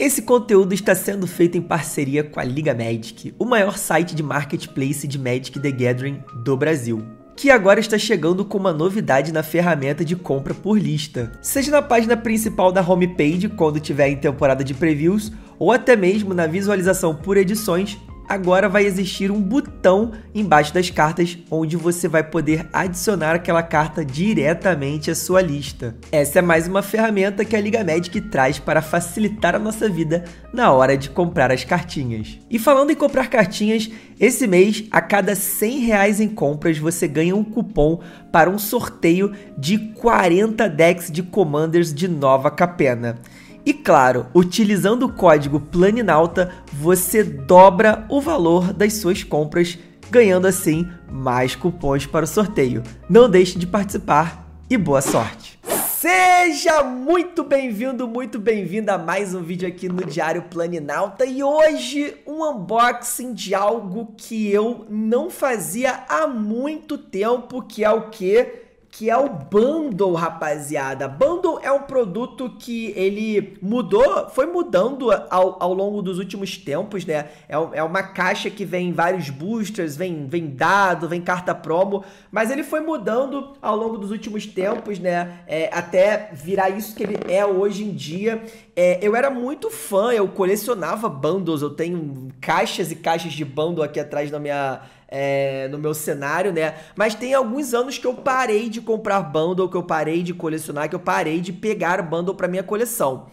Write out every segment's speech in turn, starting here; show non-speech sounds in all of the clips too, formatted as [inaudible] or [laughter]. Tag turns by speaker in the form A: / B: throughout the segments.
A: Esse conteúdo está sendo feito em parceria com a Liga Magic, o maior site de marketplace de Magic the Gathering do Brasil que agora está chegando com uma novidade na ferramenta de compra por lista. Seja na página principal da homepage, quando tiver em temporada de previews, ou até mesmo na visualização por edições agora vai existir um botão embaixo das cartas onde você vai poder adicionar aquela carta diretamente à sua lista. Essa é mais uma ferramenta que a Liga Magic traz para facilitar a nossa vida na hora de comprar as cartinhas. E falando em comprar cartinhas, esse mês, a cada 100 reais em compras, você ganha um cupom para um sorteio de 40 decks de Commanders de nova capena. E claro, utilizando o código Planinalta você dobra o valor das suas compras, ganhando assim mais cupons para o sorteio. Não deixe de participar e boa sorte! Seja muito bem-vindo, muito bem-vinda a mais um vídeo aqui no Diário Planinalta e hoje um unboxing de algo que eu não fazia há muito tempo, que é o que? que é o bundle, rapaziada. Bundle é um produto que ele mudou, foi mudando ao, ao longo dos últimos tempos, né? É, é uma caixa que vem vários boosters, vem, vem dado, vem carta promo, mas ele foi mudando ao longo dos últimos tempos, né? É, até virar isso que ele é hoje em dia. É, eu era muito fã, eu colecionava bundles, eu tenho caixas e caixas de bundle aqui atrás na minha é, no meu cenário, né? Mas tem alguns anos que eu parei de comprar bundle, que eu parei de colecionar, que eu parei de pegar bundle para minha coleção.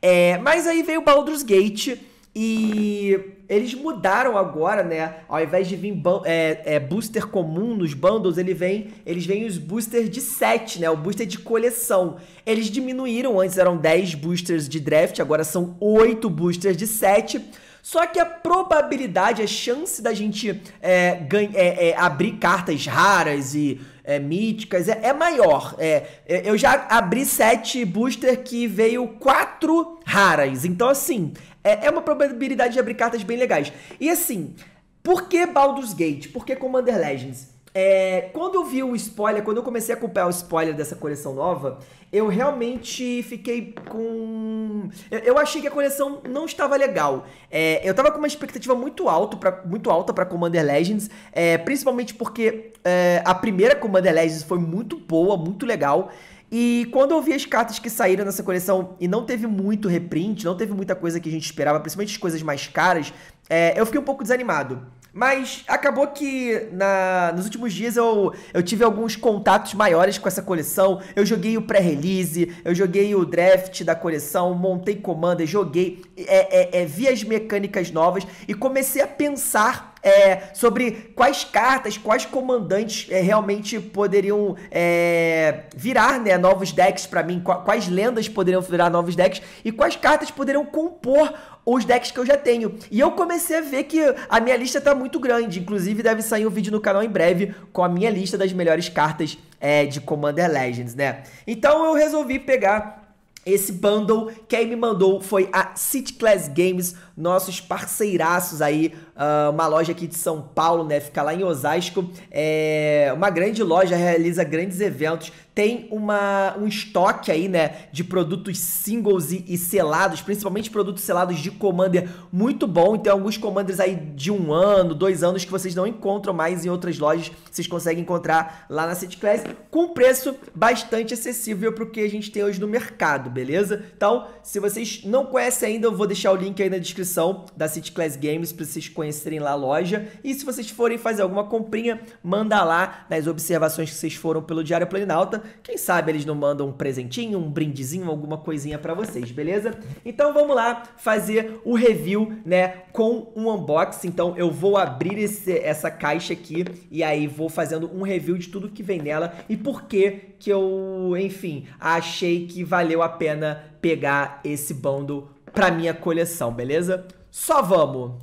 A: É, mas aí veio o Baldur's Gate e eles mudaram agora, né? Ao invés de vir é, é, booster comum nos bundles, ele vem, eles vêm os boosters de set, né? O booster de coleção. Eles diminuíram, antes eram 10 boosters de draft, agora são 8 boosters de set só que a probabilidade, a chance da gente é, ganha, é, é, abrir cartas raras e é, míticas é, é maior. É, eu já abri sete booster que veio quatro raras. Então, assim, é uma probabilidade de abrir cartas bem legais. E assim, por que Baldur's Gate? Por que Commander Legends? É, quando eu vi o spoiler, quando eu comecei a acompanhar o spoiler dessa coleção nova, eu realmente fiquei com. Eu, achei que a coleção não estava legal. É, eu estava com uma expectativa muito, alto pra, muito alta para Commander Legends, é, principalmente porque é, a primeira Commander Legends foi muito boa, muito legal. E quando eu vi as cartas que saíram nessa coleção e não teve muito reprint, não teve muita coisa que a gente esperava, principalmente as coisas mais caras, é, eu fiquei um pouco desanimado. Mas acabou que na, nos últimos dias eu, eu tive alguns contatos maiores com essa coleção. Eu joguei o pré-release, eu joguei o draft da coleção, montei commander, joguei, é, é, é, vi as mecânicas novas e comecei a pensar é, sobre quais cartas, quais comandantes é, realmente poderiam é, virar né, novos decks para mim, quais lendas poderiam virar novos decks e quais cartas poderiam compor os decks que eu já tenho. E eu comecei a ver que a minha lista tá muito grande. Inclusive, deve sair um vídeo no canal em breve com a minha lista das melhores cartas é, de Commander Legends, né? Então eu resolvi pegar esse bundle, quem me mandou foi a City Class Games, nossos parceiraços aí ah, uma loja aqui de São Paulo, né? Fica lá em Osasco. É uma grande loja, realiza grandes eventos. Tem uma, um estoque aí, né? De produtos singles e, e selados, principalmente produtos selados de Commander, muito bom. tem alguns Commanders aí de um ano, dois anos que vocês não encontram mais em outras lojas. Vocês conseguem encontrar lá na City Class com preço bastante acessível para o que a gente tem hoje no mercado, beleza? Então, se vocês não conhecem ainda, eu vou deixar o link aí na descrição da City Class Games para vocês conhecerem conhecerem lá a loja. E se vocês forem fazer alguma comprinha, manda lá nas observações que vocês foram pelo Diário Planinalta. Quem sabe eles não mandam um presentinho, um brindezinho, alguma coisinha para vocês, beleza? Então vamos lá fazer o review, né, com um unboxing. Então eu vou abrir esse, essa caixa aqui e aí vou fazendo um review de tudo que vem nela e por que que eu, enfim, achei que valeu a pena pegar esse bando pra minha coleção, beleza? Só vamos!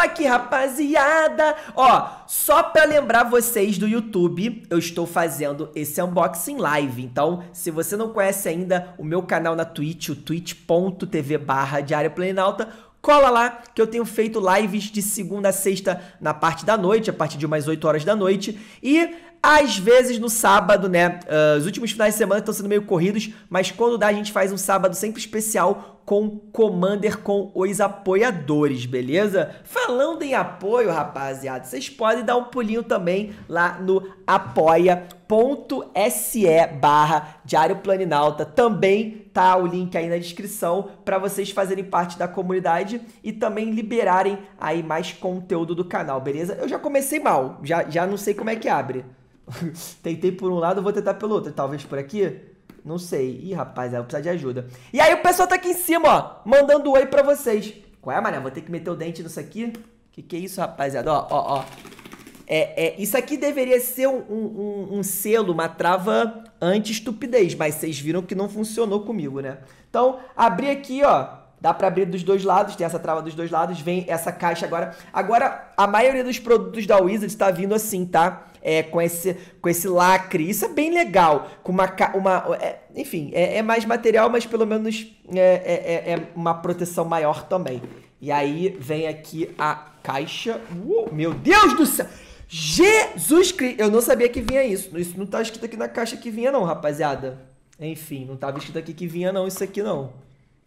A: Calma aqui, rapaziada! Ó, só pra lembrar vocês do YouTube, eu estou fazendo esse unboxing live. Então, se você não conhece ainda o meu canal na Twitch, o twitch.tv barra Diário Cola lá que eu tenho feito lives de segunda a sexta na parte da noite, a partir de umas 8 horas da noite. E às vezes no sábado, né? Uh, os últimos finais de semana estão sendo meio corridos, mas quando dá, a gente faz um sábado sempre especial com Commander com os apoiadores, beleza? Falando em apoio, rapaziada, vocês podem dar um pulinho também lá no apoia.se barra Diário Planinalta. Também tá o link aí na descrição para vocês fazerem parte da comunidade e também liberarem aí mais conteúdo do canal, beleza? Eu já comecei mal, já, já não sei como é que abre. [laughs] Tentei por um lado, vou tentar pelo outro, talvez por aqui. Não sei. Ih, rapaz, eu preciso precisar de ajuda. E aí o pessoal tá aqui em cima, ó, mandando oi pra vocês. Qual é, mané? Vou ter que meter o dente nisso aqui? Que que é isso, rapaziada? Ó, ó, ó. É, é, isso aqui deveria ser um, um, um selo, uma trava anti-estupidez, mas vocês viram que não funcionou comigo, né? Então, abri aqui, ó, Dá para abrir dos dois lados, tem essa trava dos dois lados, vem essa caixa agora. Agora, a maioria dos produtos da Wizard está vindo assim, tá? É, com, esse, com esse lacre. Isso é bem legal. Com uma. uma é, enfim, é, é, mais material, mas pelo menos é é, é, é, uma proteção maior também. E aí vem aqui a caixa. Uou, meu Deus do céu! Jesus Cristo! Eu não sabia que vinha isso. Isso não tá escrito aqui na caixa que vinha, não, rapaziada. Enfim, não tava escrito aqui que vinha, não, isso aqui não.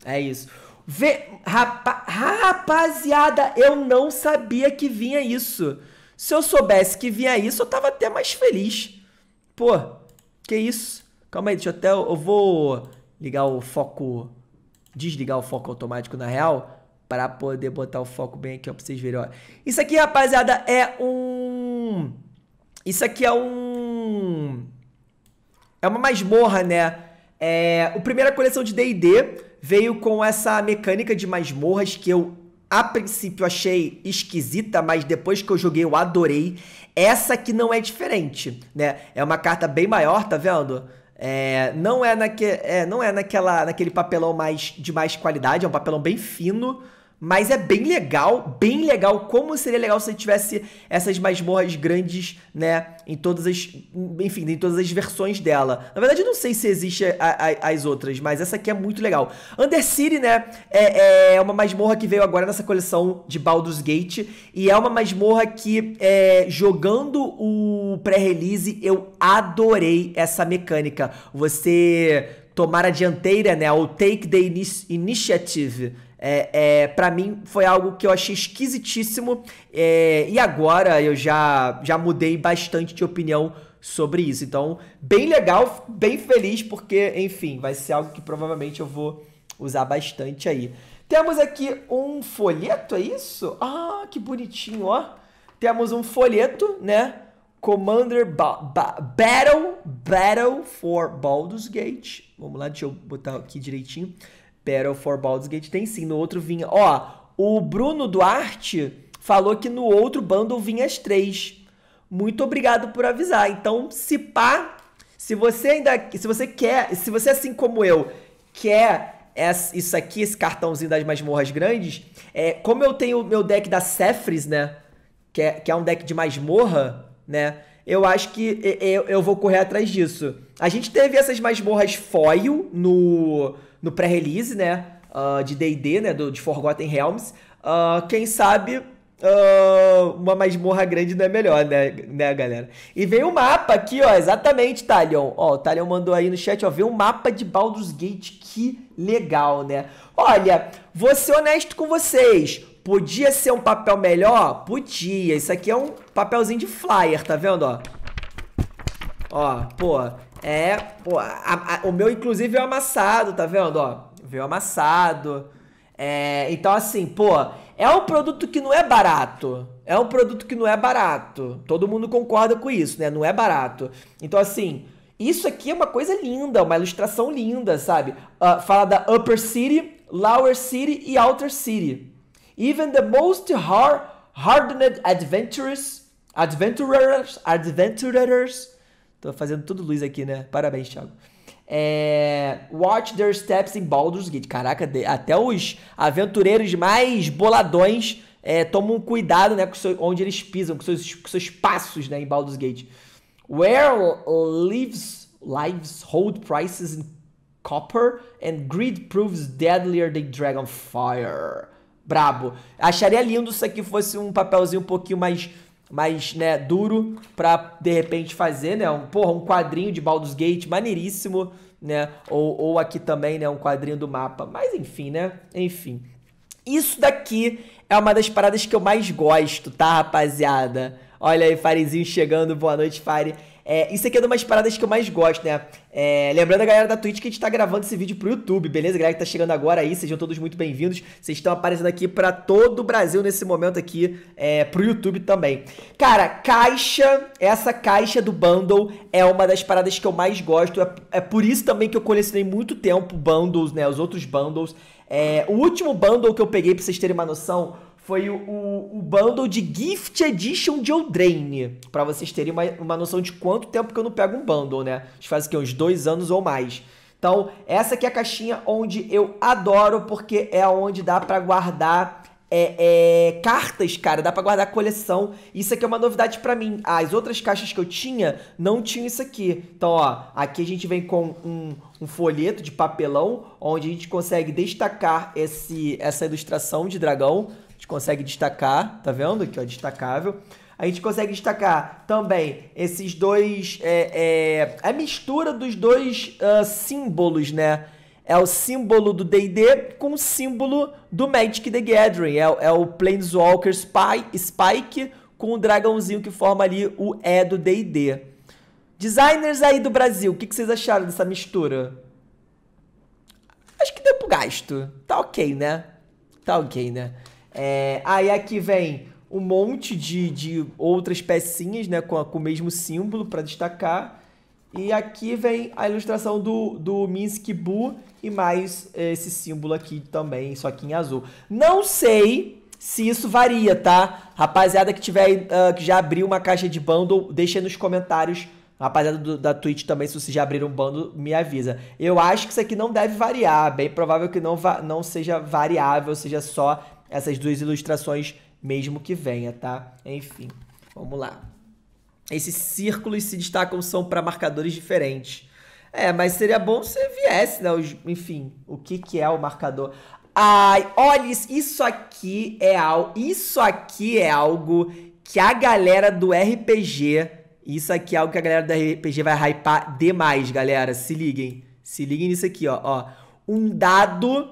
A: É isso. Vê, rapa, rapaziada, eu não sabia que vinha isso. Se eu soubesse que vinha isso, eu tava até mais feliz. Pô, que isso? Calma aí, deixa eu até. Eu vou ligar o foco. Desligar o foco automático na real. Para poder botar o foco bem aqui, ó, pra vocês verem, ó. Isso aqui, rapaziada, é um. Isso aqui é um. É uma masmorra, né? É. O primeira coleção de DD veio com essa mecânica de masmorras que eu a princípio achei esquisita, mas depois que eu joguei eu adorei. Essa aqui não é diferente, né? É uma carta bem maior, tá vendo? É, não é, naque, é, não é naquela, naquele papelão mais de mais qualidade, é um papelão bem fino, mas é bem legal, bem legal. Como seria legal se tivesse essas masmorras grandes, né? Em todas as. Enfim, em todas as versões dela. Na verdade, eu não sei se existe a, a, as outras, mas essa aqui é muito legal. Undercity, né? É, é, uma masmorra que veio agora nessa coleção de Baldur's Gate. E é uma masmorra que, é, jogando o pré-release, eu adorei essa mecânica. Você tomar a dianteira, né? ou take the initiative é, é para mim foi algo que eu achei esquisitíssimo é, e agora eu já, já mudei bastante de opinião sobre isso. Então, bem legal, bem feliz, porque, enfim, vai ser algo que provavelmente eu vou usar bastante aí. Temos aqui um folheto, é isso? Ah, que bonitinho, ó. Temos um folheto, né? Commander ba ba Battle Battle for Baldur's Gate. Vamos lá, deixa eu botar aqui direitinho. Battle for Baldur's Gate tem sim, no outro vinha. Ó, o Bruno Duarte falou que no outro bundle vinha as três. Muito obrigado por avisar. Então, se pá, se você ainda, se você quer, se você assim como eu quer essa, isso aqui, esse cartãozinho das masmorras grandes, é, como eu tenho o meu deck da Cephris, né, que é, que é um deck de masmorra, né, eu acho que eu, eu vou correr atrás disso. A gente teve essas masmorras foil no no pré-release, né? Uh, de D&D, né? Do, de Forgotten Realms. Uh, quem sabe uh, uma masmorra grande não é melhor, né, né, galera? E vem o um mapa aqui, ó. Exatamente, Talion. Ó, o Talion mandou aí no chat, ó. Vem um mapa de Baldur's Gate. Que legal, né? Olha, vou ser honesto com vocês. Podia ser um papel melhor? Podia. Isso aqui é um papelzinho de flyer, tá vendo, ó? Ó, pô, é, pô, a, a, o meu inclusive veio amassado, tá vendo, ó? Veio amassado. É, então assim, pô, é um produto que não é barato. É um produto que não é barato. Todo mundo concorda com isso, né? Não é barato. Então assim, isso aqui é uma coisa linda, uma ilustração linda, sabe? Uh, fala da Upper City, Lower City e Outer City. Even the most hard, hardened adventurers, adventurers, adventurers Tô fazendo tudo luz aqui, né? Parabéns, Thiago. É... Watch their steps in Baldur's Gate. Caraca, até os aventureiros mais boladões é, tomam cuidado, né? Com seu, onde eles pisam, com seus, com seus passos, né? Em Baldur's Gate. Where lives, lives hold prices in copper and greed proves deadlier than dragon fire. Brabo. Acharia lindo se aqui fosse um papelzinho um pouquinho mais mais, né, duro para de repente fazer, né, um, porra, um quadrinho de Baldur's Gate maneiríssimo, né, ou, ou aqui também, né, um quadrinho do mapa, mas enfim, né, enfim. Isso daqui é uma das paradas que eu mais gosto, tá, rapaziada? Olha aí, Farizinho chegando, boa noite, Fari. É, isso aqui é uma das paradas que eu mais gosto, né? É, lembrando a galera da Twitch que a gente tá gravando esse vídeo pro YouTube, beleza? Galera que tá chegando agora aí, sejam todos muito bem-vindos. Vocês estão aparecendo aqui para todo o Brasil nesse momento aqui, é, pro YouTube também. Cara, caixa, essa caixa do bundle é uma das paradas que eu mais gosto. É, é por isso também que eu colecionei muito tempo bundles, né? Os outros bundles. É, o último bundle que eu peguei, pra vocês terem uma noção, foi o, o, o bundle de Gift Edition de Eldraine. para vocês terem uma, uma noção de quanto tempo que eu não pego um bundle, né? Isso faz o quê? Uns dois anos ou mais. Então, essa aqui é a caixinha onde eu adoro, porque é onde dá para guardar é, é, cartas, cara. Dá para guardar coleção. Isso aqui é uma novidade para mim. As outras caixas que eu tinha, não tinham isso aqui. Então, ó, aqui a gente vem com um, um folheto de papelão, onde a gente consegue destacar esse, essa ilustração de dragão gente consegue destacar, tá vendo? Aqui, ó, é destacável. A gente consegue destacar também esses dois. É, é, a mistura dos dois uh, símbolos, né? É o símbolo do DD com o símbolo do Magic the Gathering. É, é o Planeswalker Spike, Spike com o dragãozinho que forma ali o E do DD. Designers aí do Brasil, o que, que vocês acharam dessa mistura? Acho que deu pro gasto. Tá ok, né? Tá ok, né? É, aí aqui vem um monte de, de outras pecinhas, né? Com, a, com o mesmo símbolo para destacar. E aqui vem a ilustração do, do Minsk Bu e mais esse símbolo aqui também, só que em azul. Não sei se isso varia, tá? Rapaziada que tiver uh, que já abriu uma caixa de bundle, deixa nos comentários. Rapaziada do, da Twitch também, se vocês já abriram um bundle, me avisa. Eu acho que isso aqui não deve variar, bem provável que não, não seja variável, seja só essas duas ilustrações, mesmo que venha, tá? Enfim, vamos lá. Esses círculos se destacam são para marcadores diferentes. É, mas seria bom se viesse, né? enfim, o que, que é o marcador. Ai, olha, isso aqui é algo. Isso aqui é algo que a galera do RPG. Isso aqui é algo que a galera do RPG vai hypar demais, galera. Se liguem. Se liguem nisso aqui, ó. ó um dado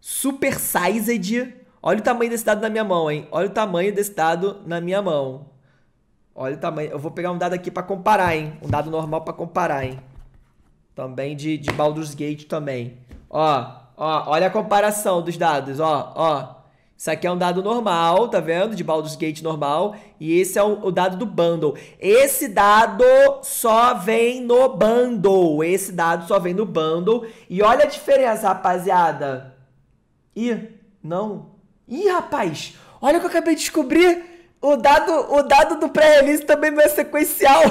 A: super sized Olha o tamanho desse dado na minha mão, hein? Olha o tamanho desse dado na minha mão. Olha o tamanho. Eu vou pegar um dado aqui para comparar, hein? Um dado normal para comparar, hein? Também de, de Baldur's Gate também. Ó, ó, olha a comparação dos dados, ó, ó. Isso aqui é um dado normal, tá vendo? De Baldur's Gate normal. E esse é o, o, dado do bundle. Esse dado só vem no bundle. Esse dado só vem no bundle. E olha a diferença, rapaziada. Ih, não. Ih, rapaz, olha o que eu acabei de descobrir. O dado, o dado do pré-release também não é sequencial.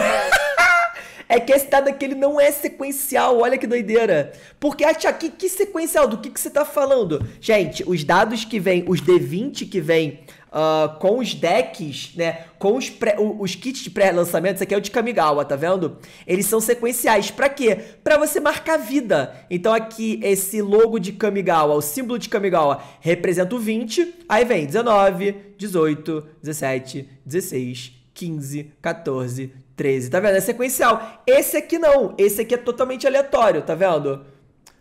A: [laughs] é que esse dado aqui ele não é sequencial, olha que doideira. Porque acha que que sequencial, do que, que você está falando? Gente, os dados que vêm, os D20 que vêm ah, com os decks, né? Com os, pré, os kits de pré-lançamento, isso aqui é o de Kamigawa, tá vendo? Eles são sequenciais. Para quê? Para você marcar vida. Então aqui esse logo de Kamigawa, o símbolo de Kamigawa, representa o 20. Aí vem 19, 18, 17, 16, 15, 14, 13. Tá vendo? É sequencial. Esse aqui não. Esse aqui é totalmente aleatório, tá vendo?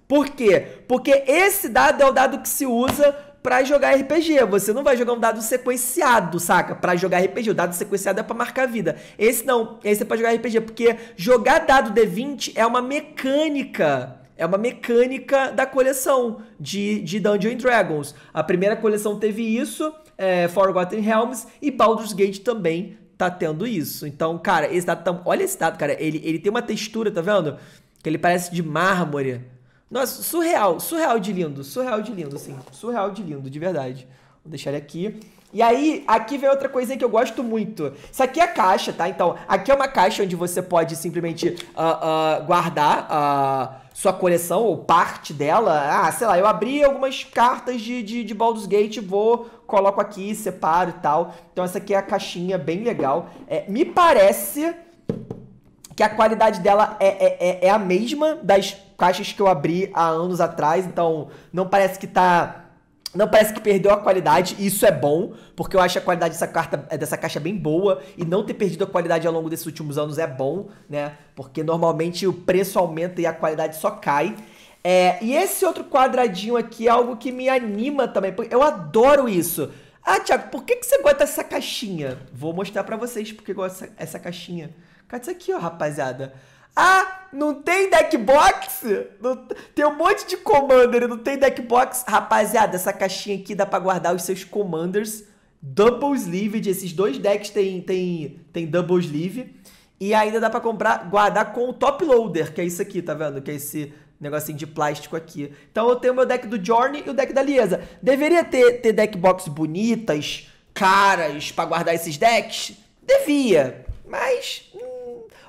A: Por quê? Porque esse dado é o dado que se usa para jogar RPG. Você não vai jogar um dado sequenciado, saca? Para jogar RPG, o dado sequenciado é para marcar vida. Esse não, esse é para jogar RPG, porque jogar dado D20 é uma mecânica é uma mecânica da coleção de, de Dungeons Dragons. A primeira coleção teve isso, é, Forgotten Realms, e Baldur's Gate também tá tendo isso. Então, cara, esse dado, olha esse dado, cara, ele, ele tem uma textura, tá vendo? Que ele parece de mármore. Nossa, surreal, surreal de lindo, surreal de lindo, assim. Surreal de lindo, de verdade. Vou deixar ele aqui. E aí, aqui vem outra coisinha que eu gosto muito. Isso aqui é a caixa, tá? Então, aqui é uma caixa onde você pode simplesmente uh, uh, guardar uh, sua coleção ou parte dela. Ah, sei lá, eu abri algumas cartas de, de, de Baldur's Gate, vou, coloco aqui, separo e tal. Então, essa aqui é a caixinha bem legal. É, me parece que a qualidade dela é, é, é, é a mesma das caixas que eu abri há anos atrás, então não parece que tá. Não parece que perdeu a qualidade, e isso é bom, porque eu acho a qualidade dessa, carta, dessa caixa bem boa, e não ter perdido a qualidade ao longo desses últimos anos é bom, né? Porque normalmente o preço aumenta e a qualidade só cai. É, e esse outro quadradinho aqui é algo que me anima também, porque eu adoro isso. Ah, Thiago, por que, que você gosta dessa caixinha? Vou mostrar para vocês porque gosto dessa essa caixinha. Cadê isso aqui, ó, rapaziada? Ah, não tem deckbox? Não... Tem um monte de commander não tem deckbox? Rapaziada, essa caixinha aqui dá pra guardar os seus commanders. Double sleeve. esses dois decks tem, tem, tem double sleeve. E ainda dá pra comprar, guardar com o top loader, que é isso aqui, tá vendo? Que é esse negocinho de plástico aqui. Então eu tenho meu deck do Journey e o deck da Liesa. Deveria ter, ter deckbox bonitas, caras, pra guardar esses decks? Devia, mas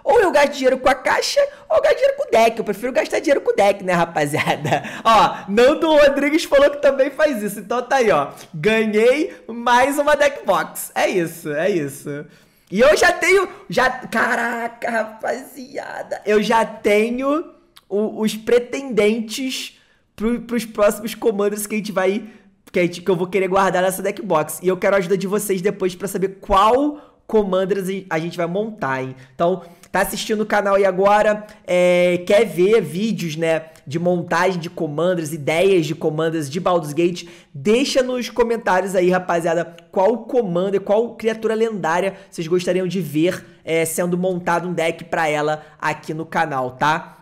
A: ou eu gasto dinheiro com a caixa, ou eu gasto dinheiro com o deck. Eu prefiro gastar dinheiro com o deck, né, rapaziada? [laughs] Ó, Nando Rodrigues falou que também faz isso. Então tá aí, ó. Ganhei mais uma deck box. É isso, é isso. E eu já tenho. Já, caraca, rapaziada. Eu já tenho o, os pretendentes pro, pros próximos comandos que a gente vai. Que, gente, que eu vou querer guardar nessa deck box. E eu quero a ajuda de vocês depois para saber qual commanders a gente vai montar, hein? Então, tá assistindo o canal e agora é, quer ver vídeos, né, de montagem de comandos ideias de comandos de Baldur's Gate, deixa nos comentários aí, rapaziada, qual comanda, qual criatura lendária vocês gostariam de ver é, sendo montado um deck para ela aqui no canal, tá?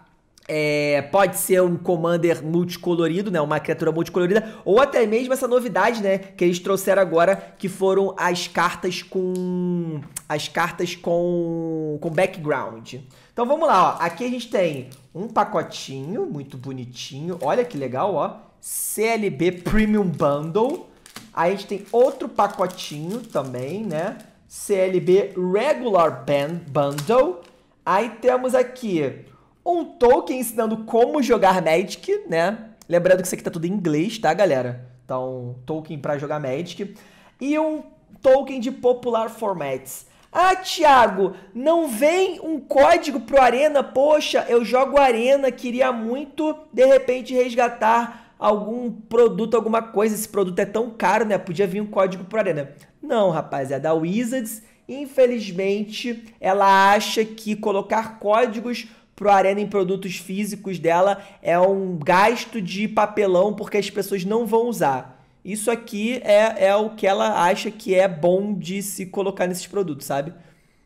A: É, pode ser um Commander multicolorido, né? Uma criatura multicolorida. Ou até mesmo essa novidade, né? Que eles trouxeram agora, que foram as cartas com... As cartas com, com background. Então vamos lá, ó. Aqui a gente tem um pacotinho muito bonitinho. Olha que legal, ó. CLB Premium Bundle. Aí a gente tem outro pacotinho também, né? CLB Regular Band Bundle. Aí temos aqui um Tolkien ensinando como jogar Magic, né? Lembrando que isso aqui tá tudo em inglês, tá, galera? Então, Tolkien para jogar Magic. E um Tolkien de Popular Formats. Ah, Thiago, não vem um código pro Arena? Poxa, eu jogo Arena, queria muito, de repente, resgatar algum produto, alguma coisa. Esse produto é tão caro, né? Podia vir um código pro Arena. Não, rapaz, é da Wizards. Infelizmente, ela acha que colocar códigos pro Arena em produtos físicos dela é um gasto de papelão porque as pessoas não vão usar. Isso aqui é, é o que ela acha que é bom de se colocar nesses produtos, sabe?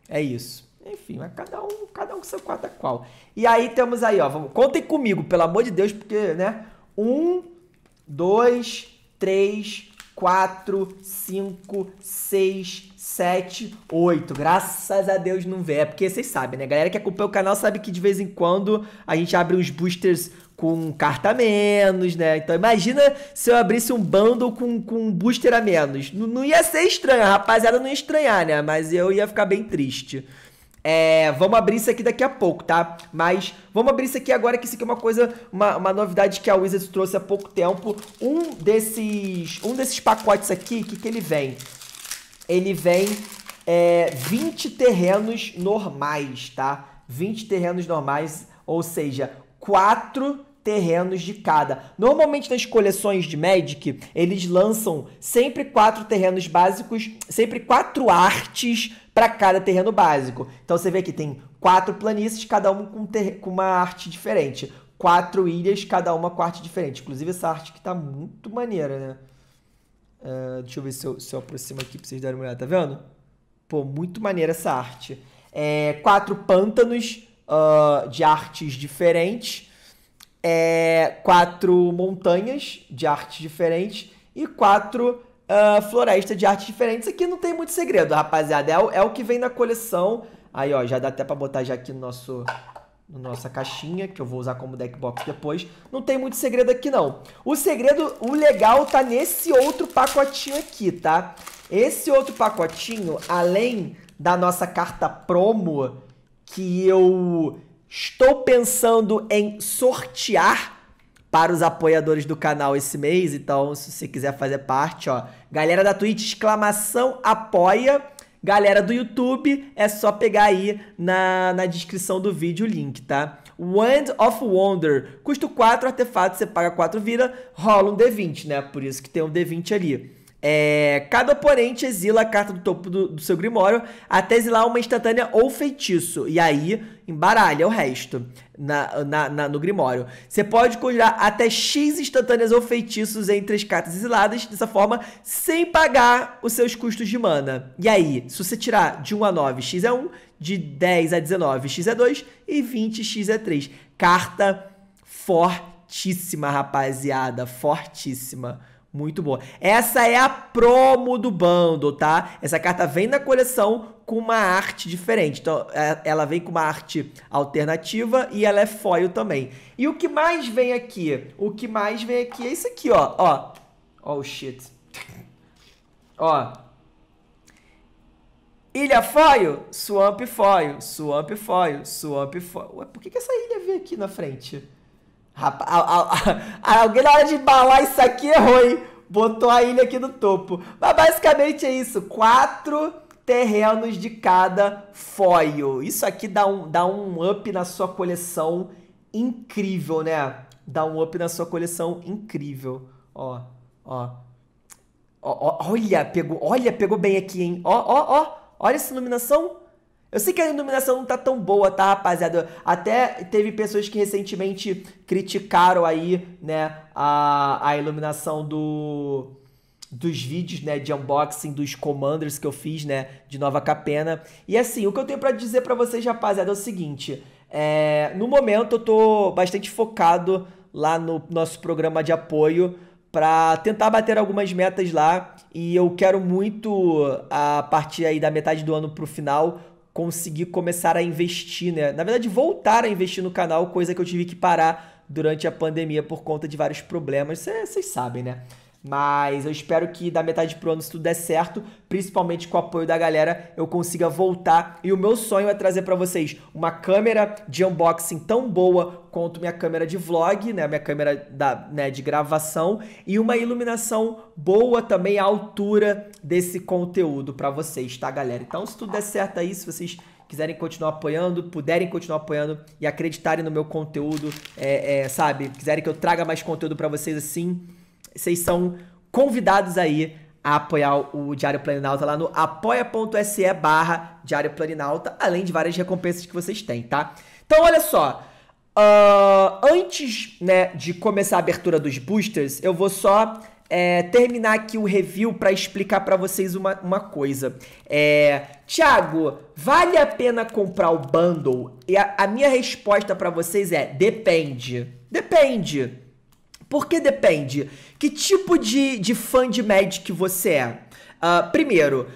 A: É isso. Enfim, é cada um, cada um com seu quadro é qual. E aí temos aí, ó, vamos, contem comigo, pelo amor de Deus, porque, né? Um, dois, três, 4, 5, 6, 7, 8. Graças a Deus não vê. É porque vocês sabem, né? galera que acompanha o canal sabe que de vez em quando a gente abre uns boosters com carta a menos, né? Então imagina se eu abrisse um bundle com, com um booster a menos. N não ia ser estranho, a rapaziada não ia estranhar, né? Mas eu ia ficar bem triste. É, vamos abrir isso aqui daqui a pouco, tá? Mas vamos abrir isso aqui agora, que isso aqui é uma coisa, uma, uma novidade que a Wizards trouxe há pouco tempo. Um desses, um desses pacotes aqui, o que, que ele vem? Ele vem é, 20 terrenos normais, tá? 20 terrenos normais, ou seja, 4 terrenos de cada. Normalmente nas coleções de Magic, eles lançam sempre quatro terrenos básicos, sempre quatro artes para cada terreno básico. Então você vê que tem quatro planícies, cada uma com, com uma arte diferente. Quatro ilhas, cada uma com arte diferente. Inclusive essa arte que tá muito maneira, né? Uh, deixa eu ver se eu, se eu aproximo aqui para vocês darem uma olhada, tá vendo? Pô, muito maneira essa arte. É, quatro pântanos uh, de artes diferentes é, quatro montanhas de artes diferentes e quatro uh, florestas de artes diferentes. Aqui não tem muito segredo, rapaziada. É, é o que vem na coleção. Aí, ó, já dá até pra botar já aqui no nosso na nossa caixinha, que eu vou usar como deck box depois. Não tem muito segredo aqui, não. O segredo, o legal, tá nesse outro pacotinho aqui, tá? Esse outro pacotinho, além da nossa carta promo, que eu Estou pensando em sortear para os apoiadores do canal esse mês, então se você quiser fazer parte, ó, galera da Twitch exclamação apoia, galera do YouTube é só pegar aí na, na descrição do vídeo o link, tá? Wand of Wonder, custo 4, artefatos, você paga 4 vira, rola um D20, né? Por isso que tem um D20 ali. É, cada oponente exila a carta do topo do, do seu grimório até exilar uma instantânea ou feitiço. E aí embaralha o resto na, na, na, no grimório. Você pode conjurar até X instantâneas ou feitiços entre as cartas exiladas, dessa forma, sem pagar os seus custos de mana. E aí, se você tirar de 1 a 9, X é 1, de 10 a 19, X é 2 e 20, X é 3. Carta fortíssima, rapaziada, fortíssima muito boa. Essa é a promo do bando, tá? Essa carta vem da coleção com uma arte diferente. Então, é, ela vem com uma arte alternativa e ela é foil também. E o que mais vem aqui? O que mais vem aqui é isso aqui, ó. Ó. Oh, shit. [laughs] ó. Ilha foil, swamp foil, swamp foil, swamp foil. Ué, por que, que essa ilha veio aqui na frente? Rapaz, alguém na hora de embalar isso aqui errou, hein? Botou a ilha aqui no topo. Mas basicamente é isso. Quatro terrenos de cada foil. Isso aqui dá um, dá um up na sua coleção incrível, né? Dá um up na sua coleção incrível. Ó, ó. ó, ó olha, pegou, olha, pegou bem aqui, hein? Ó, ó, ó. Olha essa iluminação. Eu sei que a iluminação não tá tão boa, tá, rapaziada? Até teve pessoas que recentemente criticaram aí, né, a, a iluminação do dos vídeos, né, de unboxing dos commanders que eu fiz, né, de Nova Capena. E assim, o que eu tenho para dizer para vocês, rapaziada, é o seguinte, é, no momento eu tô bastante focado lá no nosso programa de apoio para tentar bater algumas metas lá e eu quero muito a ah, partir aí da metade do ano pro final conseguir começar a investir, né? Na verdade, voltar a investir no canal, coisa que eu tive que parar durante a pandemia por conta de vários problemas. Vocês sabem, né? Mas eu espero que da metade pro ano, se tudo der certo, principalmente com o apoio da galera, eu consiga voltar. E o meu sonho é trazer para vocês uma câmera de unboxing tão boa quanto minha câmera de vlog, né? Minha câmera da, né, de gravação e uma iluminação boa também à altura desse conteúdo para vocês, tá, galera? Então, se tudo der certo aí, se vocês quiserem continuar apoiando, puderem continuar apoiando e acreditarem no meu conteúdo, é, é, sabe? Quiserem que eu traga mais conteúdo para vocês assim vocês são convidados aí a apoiar o Diário Planinalta lá no apoia.se barra Diário Planinalta, além de várias recompensas que vocês têm, tá? Então, olha só. Uh, antes né, de começar a abertura dos boosters, eu vou só é, terminar aqui o review para explicar para vocês uma, uma coisa. É, Tiago, vale a pena comprar o bundle? E a, a minha resposta para vocês é depende. Depende. Porque depende. Que tipo de, de fã de Magic você é? Uh, primeiro,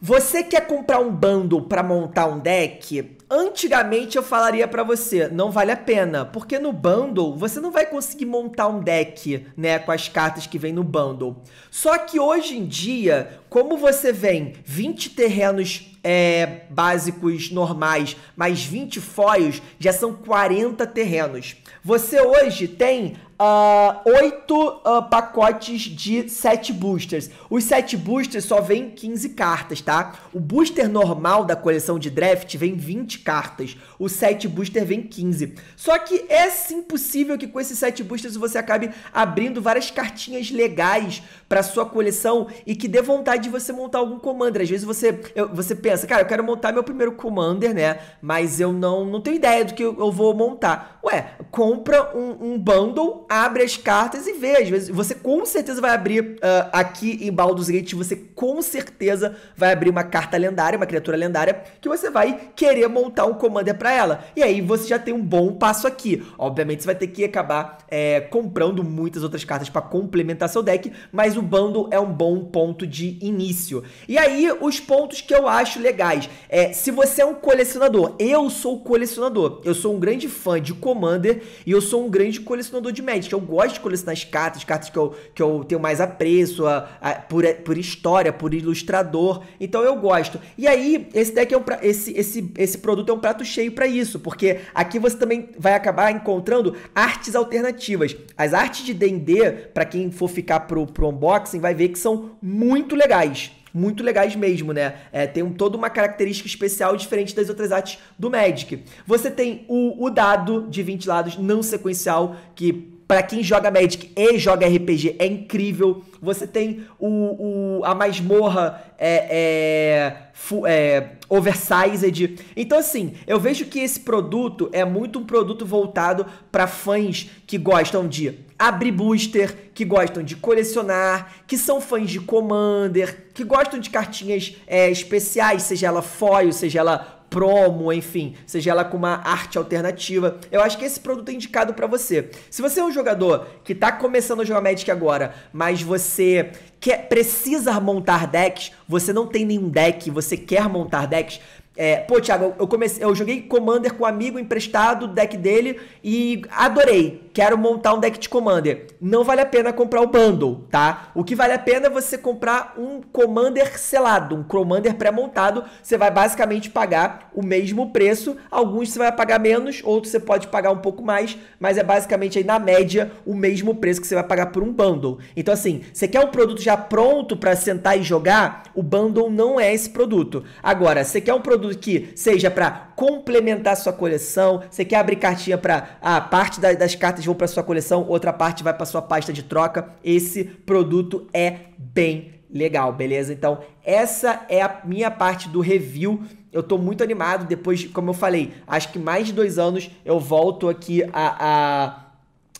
A: você quer comprar um bundle para montar um deck? Antigamente eu falaria para você, não vale a pena, porque no bundle você não vai conseguir montar um deck, né, com as cartas que vem no bundle. Só que hoje em dia, como você vem 20 terrenos é, básicos normais, mais 20 foils, já são 40 terrenos. Você hoje tem uh, 8 uh, pacotes de 7 boosters. Os 7 boosters só vem 15 cartas, tá? O booster normal da coleção de draft vem 20 cartas. O 7 booster vem 15. Só que é sim possível que com esses 7 boosters você acabe abrindo várias cartinhas legais para sua coleção e que dê vontade de você montar algum commander. Às vezes você, eu, você pensa, cara, eu quero montar meu primeiro commander, né? Mas eu não, não tenho ideia do que eu, eu vou montar. Ué, compra um, um bundle abre as cartas e vê. Às vezes, você com certeza vai abrir uh, aqui em Baldur's Gate, você com certeza vai abrir uma carta lendária, uma criatura lendária, que você vai querer montar um commander é para ela. E aí você já tem um bom passo aqui. Obviamente, você vai ter que acabar é, comprando muitas outras cartas para complementar seu deck, mas o bando é um bom ponto de início. E aí, os pontos que eu acho legais. É, se você é um colecionador, eu sou colecionador. Eu sou um grande fã de Commander e eu sou um grande colecionador de Magic eu gosto de colecionar as cartas, cartas que eu, que eu tenho mais apreço a, a, por, é, por história, por ilustrador. Então eu gosto. E aí, esse deck é um pra, esse, esse, esse produto é um prato cheio para isso, porque aqui você também vai acabar encontrando artes alternativas. As artes de D&D, para quem for ficar pro, pro unboxing, vai ver que são muito legais muito legais mesmo, né? É, tem um, toda uma característica especial diferente das outras artes do Magic. Você tem o, o dado de 20 lados não sequencial, que para quem joga Magic e joga RPG, é incrível. Você tem o, o a masmorra é, é, é, oversized. Então, assim, eu vejo que esse produto é muito um produto voltado para fãs que gostam de abrir booster, que gostam de colecionar, que são fãs de Commander, que gostam de cartinhas é, especiais, seja ela foil, seja ela promo, enfim, seja ela com uma arte alternativa. Eu acho que esse produto é indicado para você. Se você é um jogador que está começando a jogar Magic agora, mas você quer, precisa montar decks, você não tem nenhum deck, você quer montar decks, é, pô, Thiago, eu comecei, eu joguei Commander com um amigo emprestado, deck dele, e adorei. Quero montar um deck de Commander. Não vale a pena comprar o bundle, tá? O que vale a pena é você comprar um Commander selado, um Commander pré-montado. Você vai basicamente pagar o mesmo preço. Alguns você vai pagar menos, outros você pode pagar um pouco mais, mas é basicamente aí na média o mesmo preço que você vai pagar por um bundle. Então, assim, você quer um produto já pronto para sentar e jogar? O bundle não é esse produto. Agora, você quer um produto produto que seja para complementar sua coleção. Você quer abrir cartinha para a ah, parte da, das cartas vão para sua coleção, outra parte vai para sua pasta de troca. Esse produto é bem legal, beleza? Então, essa é a minha parte do review. Eu tô muito animado. Depois, como eu falei, acho que mais de dois anos eu volto aqui a, a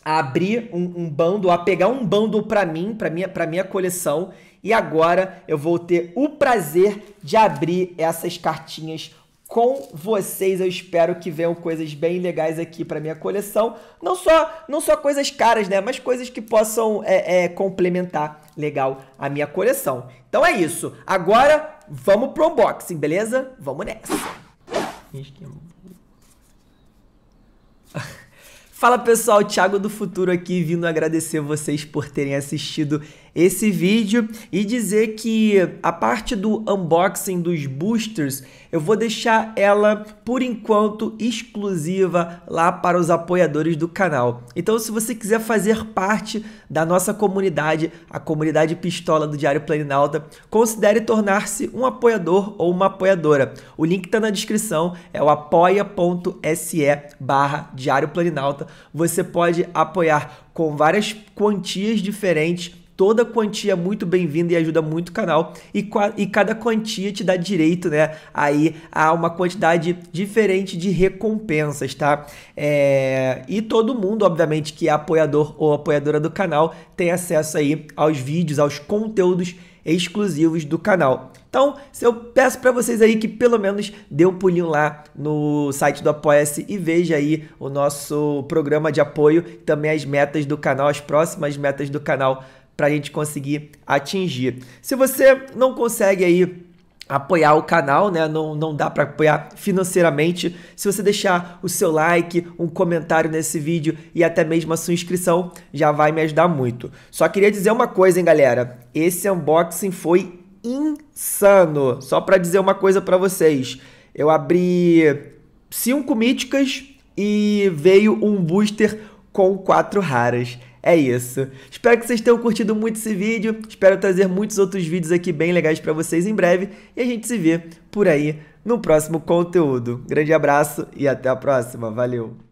A: a abrir um, um a pegar um bando para mim, para minha, minha coleção e agora eu vou ter o prazer de abrir essas cartinhas com vocês. Eu espero que venham coisas bem legais aqui para minha coleção. Não só, não só coisas caras, né? Mas coisas que possam é, é, complementar legal a minha coleção. Então é isso. Agora vamos pro unboxing, beleza? Vamos nessa. [laughs] Fala pessoal, Thiago do Futuro aqui, vindo agradecer vocês por terem assistido esse vídeo e dizer que a parte do unboxing dos boosters eu vou deixar ela por enquanto exclusiva lá para os apoiadores do canal. Então, se você quiser fazer parte da nossa comunidade, a comunidade Pistola do Diário Planinalta, considere tornar-se um apoiador ou uma apoiadora. O link está na descrição, é o apoia.se barra Diário Planinalta. Você pode apoiar com várias quantias diferentes Toda quantia é muito bem-vinda e ajuda muito o canal. E, e cada quantia te dá direito, né? Aí a uma quantidade diferente de recompensas, tá? É... E todo mundo, obviamente, que é apoiador ou apoiadora do canal tem acesso aí aos vídeos, aos conteúdos exclusivos do canal. Então, eu peço para vocês aí que pelo menos dê um pulinho lá no site do Apoia-se e veja aí o nosso programa de apoio, também as metas do canal, as próximas metas do canal para a gente conseguir atingir. Se você não consegue aí apoiar o canal, né? Não, não dá para apoiar financeiramente. Se você deixar o seu like, um comentário nesse vídeo e até mesmo a sua inscrição, já vai me ajudar muito. Só queria dizer uma coisa, hein, galera. Esse unboxing foi insano. Só para dizer uma coisa para vocês. Eu abri cinco míticas e veio um booster com quatro raras é isso. Espero que vocês tenham curtido muito esse vídeo. Espero trazer muitos outros vídeos aqui bem legais para vocês em breve. E a gente se vê por aí no próximo conteúdo. Grande abraço e até a próxima. Valeu!